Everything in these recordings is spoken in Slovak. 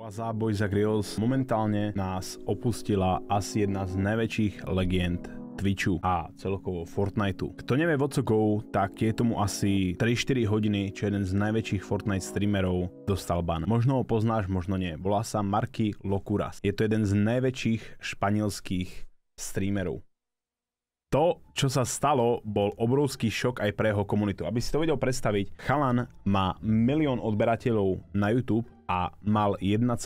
Waza Boys a Grills momentálne nás opustila asi jedna z najväčších legend Twitchu a celkovo Fortniteu. Kto nevie go, tak je tomu asi 3-4 hodiny, čo jeden z najväčších Fortnite streamerov dostal ban. Možno ho poznáš, možno nie. Volá sa Marky Locuras. Je to jeden z najväčších španielských streamerov. To, čo sa stalo, bol obrovský šok aj pre jeho komunitu. Aby si to vedel predstaviť, Chalan má milión odberateľov na YouTube, a mal 1,4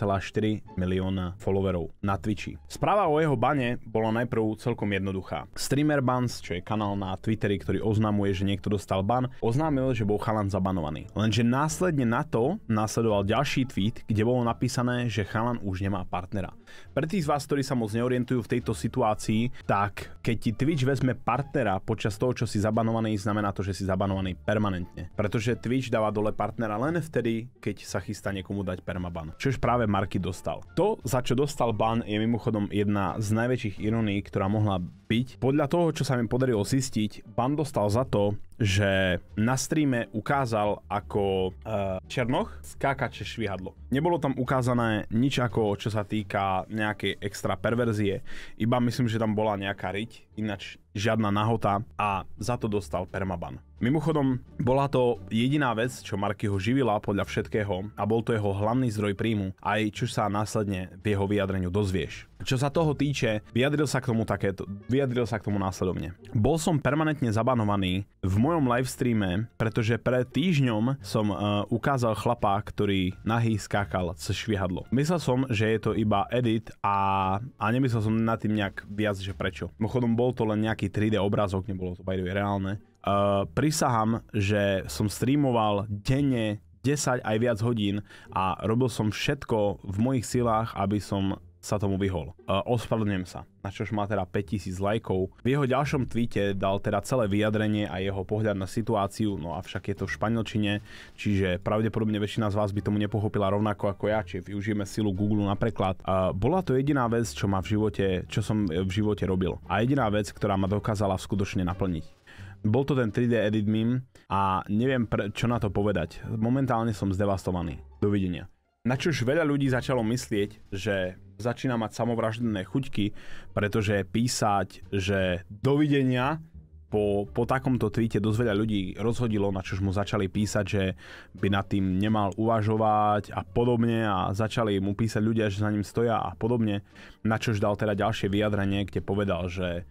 milióna followerov na Twitchi. Správa o jeho bane bola najprv celkom jednoduchá. Streamer Bans, čo je kanál na Twitteri, ktorý oznamuje, že niekto dostal ban, oznámil, že bol chalan zabanovaný. Lenže následne na to následoval ďalší tweet, kde bolo napísané, že chalan už nemá partnera. Pre tých z vás, ktorí sa moc neorientujú v tejto situácii, tak keď ti Twitch vezme partnera počas toho, čo si zabanovaný, znamená to, že si zabanovaný permanentne. Pretože Twitch dáva dole partnera len vtedy, keď sa chystá niekomu dať dostať permaban, čo už práve Marky dostal. To, za čo dostal ban, je mimochodom jedna z najväčších ironií, ktorá mohla byť. Podľa toho, čo sa mi podarilo zistiť, ban dostal za to, že na streame ukázal ako uh, Černoch skákače švihadlo. Nebolo tam ukázané nič ako čo sa týka nejakej extra perverzie, iba myslím, že tam bola nejaká riť, ináč žiadna nahota a za to dostal permaban. Mimochodom, bola to jediná vec, čo Markyho živila podľa všetkého a bol to jeho hlavný zdroj príjmu, aj čo sa následne v jeho vyjadreniu dozvieš. Čo sa toho týče, vyjadril sa k tomu takéto, vyjadril sa k tomu následovne. Bol som permanentne zabanovaný v mojom livestreame, pretože pred týždňom som uh, ukázal chlapa, ktorý nahý skákal cez švihadlo. Myslel som, že je to iba edit a, a nemyslel som nad tým nejak viac, že prečo. Mochodom bol to len nejaký 3D obrázok, nebolo to by reálne Uh, eh, prisahám, že som streamoval denne 10 aj viac hodín a robil som všetko v mojich silách, aby som sa tomu vyhol. Uh, ospravedlňujem sa, na čož má teda 5000 lajkov. V jeho ďalšom tweete dal teda celé vyjadrenie a jeho pohľad na situáciu, no avšak je to v španielčine, čiže pravdepodobne väčšina z vás by tomu nepochopila rovnako ako ja, čiže využijeme silu Google na preklad. Uh, bola to jediná vec, čo, ma v živote, čo som v živote robil a jediná vec, ktorá ma dokázala skutočne naplniť. Bol to ten 3D edit meme a neviem čo na to povedať. Momentálne som zdevastovaný. Dovidenia. Na čož veľa ľudí začalo myslieť, že začína mať samovraždené chuťky, pretože písať, že dovidenia po, po takomto tweete dosť veľa ľudí rozhodilo, na čož mu začali písať, že by nad tým nemal uvažovať a podobne a začali mu písať ľudia, že za ním stoja a podobne, na čož dal teda ďalšie vyjadrenie, kde povedal, že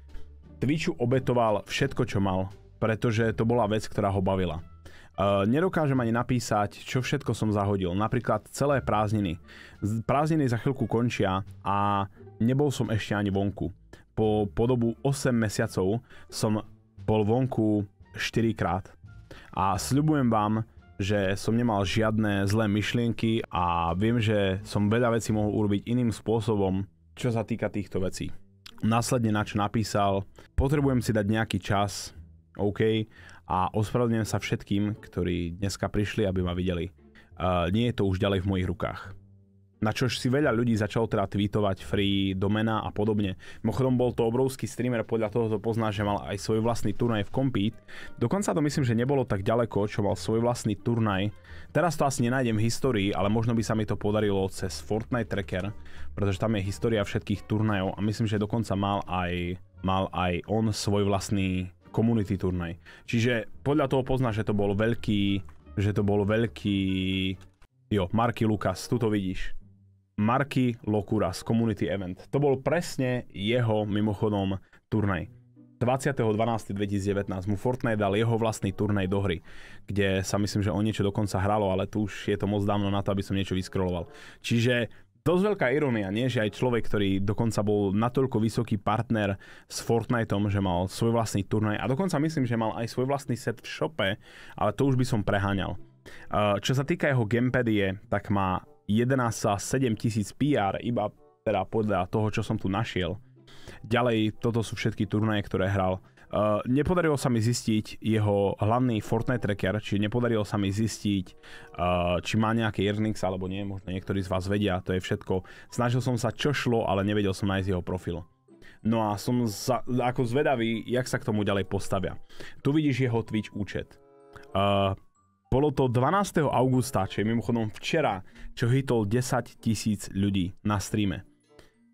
Twitchu obetoval všetko, čo mal, pretože to bola vec, ktorá ho bavila. Uh, nedokážem ani napísať, čo všetko som zahodil. Napríklad celé prázdniny. Prázdniny za chvíľku končia a nebol som ešte ani vonku. Po podobu 8 mesiacov som bol vonku 4 krát. A sľubujem vám, že som nemal žiadne zlé myšlienky a viem, že som veľa vecí mohol urobiť iným spôsobom, čo sa týka týchto vecí. Následne na čo napísal, potrebujem si dať nejaký čas, OK. A ospravedlňujem sa všetkým, ktorí dneska prišli, aby ma videli. Uh, nie je to už ďalej v mojich rukách. Na čo si veľa ľudí začalo teda tweetovať free domena a podobne. Mimochodom bol to obrovský streamer, podľa toho to pozná, že mal aj svoj vlastný turnaj v Compete. Dokonca to myslím, že nebolo tak ďaleko, čo mal svoj vlastný turnaj. Teraz to asi nenájdem v histórii, ale možno by sa mi to podarilo cez Fortnite Tracker, pretože tam je história všetkých turnajov a myslím, že dokonca mal aj, mal aj on svoj vlastný community turnaj. Čiže podľa toho poznáš, že to bol veľký, že to bol veľký, jo, Marky Lukas, tu to vidíš. Marky Lokuras, community event. To bol presne jeho, mimochodom, turnaj. 20.12.2019 mu Fortnite dal jeho vlastný turnaj do hry, kde sa myslím, že o niečo dokonca hralo, ale tu už je to moc dávno na to, aby som niečo vyskroloval. Čiže dosť veľká ironia, nie? Že aj človek, ktorý dokonca bol natoľko vysoký partner s Fortniteom, že mal svoj vlastný turnaj a dokonca myslím, že mal aj svoj vlastný set v šope, ale to už by som preháňal. Uh, čo sa týka jeho gamepadie, tak má 11,7 tisíc PR, er, iba teda podľa toho, čo som tu našiel. Ďalej, toto sú všetky turnaje, ktoré hral. Uh, nepodarilo sa mi zistiť jeho hlavný Fortnite tracker, či nepodarilo sa mi zistiť, uh, či má nejaké Ernix alebo nie, možno niektorí z vás vedia, to je všetko. Snažil som sa čo šlo, ale nevedel som nájsť jeho profil. No a som za, ako zvedavý, jak sa k tomu ďalej postavia. Tu vidíš jeho Twitch účet. Uh, bolo to 12. augusta, je mimochodom včera, čo hitol 10 tisíc ľudí na streame.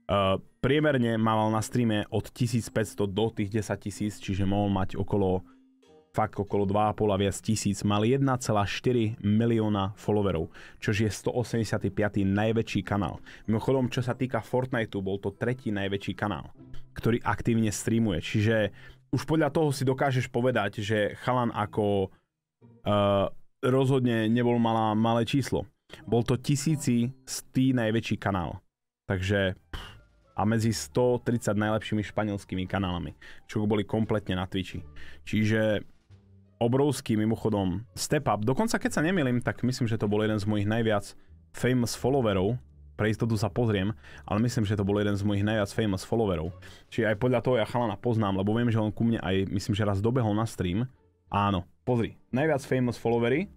Eh, priemerne mával na streame od 1500 do tých 10 tisíc, čiže mohol mať okolo fakt okolo 2,5 a viac tisíc, mal 1,4 milióna followerov, čo je 185. najväčší kanál. Mimochodom, čo sa týka Fortniteu, bol to tretí najväčší kanál, ktorý aktívne streamuje. Čiže už podľa toho si dokážeš povedať, že chalan ako uh, rozhodne nebol malá, malé číslo. Bol to tisíci tý najväčší kanál. Takže a medzi 130 najlepšími španielskými kanálami, čo boli kompletne na Twitchi. Čiže obrovský mimochodom step up. Dokonca keď sa nemýlim, tak myslím, že to bol jeden z mojich najviac famous followerov. Pre istotu sa pozriem, ale myslím, že to bol jeden z mojich najviac famous followerov. Čiže aj podľa toho ja chalana poznám, lebo viem, že on ku mne aj, myslím, že raz dobehol na stream. Áno, pozri, najviac famous followery.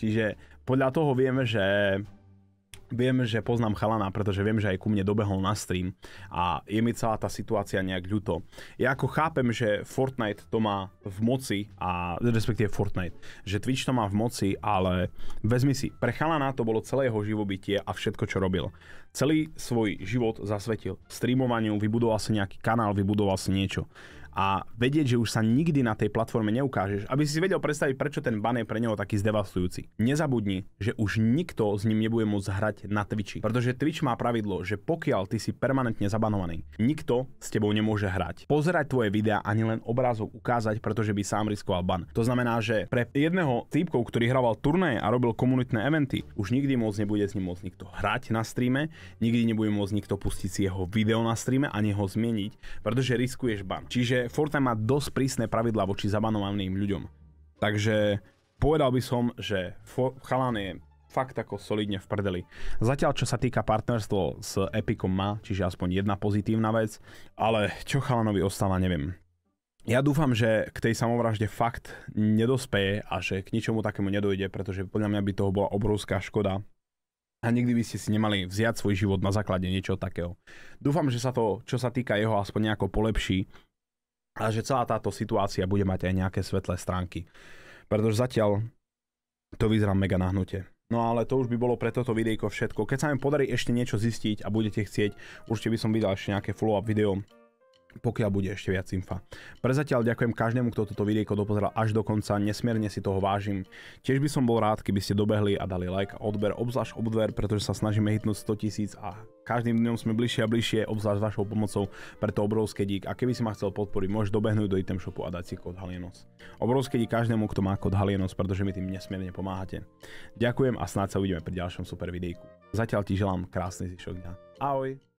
Čiže podľa toho vieme, že viem, že poznám chalana, pretože viem, že aj ku mne dobehol na stream a je mi celá tá situácia nejak ľuto. Ja ako chápem, že Fortnite to má v moci a respektíve Fortnite, že Twitch to má v moci, ale vezmi si, pre chalana to bolo celé jeho živobytie a všetko, čo robil. Celý svoj život zasvetil streamovaniu, vybudoval si nejaký kanál, vybudoval si niečo a vedieť, že už sa nikdy na tej platforme neukážeš, aby si vedel predstaviť, prečo ten ban je pre neho taký zdevastujúci. Nezabudni, že už nikto s ním nebude môcť hrať na Twitchi, pretože Twitch má pravidlo, že pokiaľ ty si permanentne zabanovaný, nikto s tebou nemôže hrať. Pozerať tvoje videá ani len obrázok ukázať, pretože by sám riskoval ban. To znamená, že pre jedného týpku, ktorý hral turné a robil komunitné eventy, už nikdy moc nebude s ním môcť nikto hrať na streame, nikdy nebude môcť nikto pustiť si jeho video na streame ani ho zmeniť, pretože riskuješ ban. Čiže Fortnite má dosť prísne pravidlá voči zabanovaným ľuďom. Takže povedal by som, že for, chalan je fakt ako solidne v prdeli. Zatiaľ, čo sa týka partnerstvo s Epicom má, čiže aspoň jedna pozitívna vec, ale čo chalanovi ostáva, neviem. Ja dúfam, že k tej samovražde fakt nedospeje a že k ničomu takému nedojde, pretože podľa mňa by toho bola obrovská škoda a nikdy by ste si nemali vziať svoj život na základe niečoho takého. Dúfam, že sa to, čo sa týka jeho, aspoň nejako polepší a že celá táto situácia bude mať aj nejaké svetlé stránky. Pretože zatiaľ to vyzerá mega nahnutie. No ale to už by bolo pre toto videjko všetko. Keď sa mi podarí ešte niečo zistiť a budete chcieť, určite by som vydal ešte nejaké follow-up video pokiaľ bude ešte viac infa. Prezatiaľ ďakujem každému, kto toto videjko dopozeral až do konca, nesmierne si toho vážim. Tiež by som bol rád, keby ste dobehli a dali like a odber, obzvlášť obdver, pretože sa snažíme hitnúť 100 tisíc a každým dňom sme bližšie a bližšie, obzvlášť vašou pomocou, preto obrovské dík. A keby si ma chcel podporiť, môžeš dobehnúť do item shopu a dať si kód Halienos. Obrovské dík každému, kto má kód Halienos, pretože mi tým nesmierne pomáhate. Ďakujem a snáď sa uvidíme pri ďalšom super videjku. Zatiaľ ti želám krásny zvyšok dňa. Ahoj!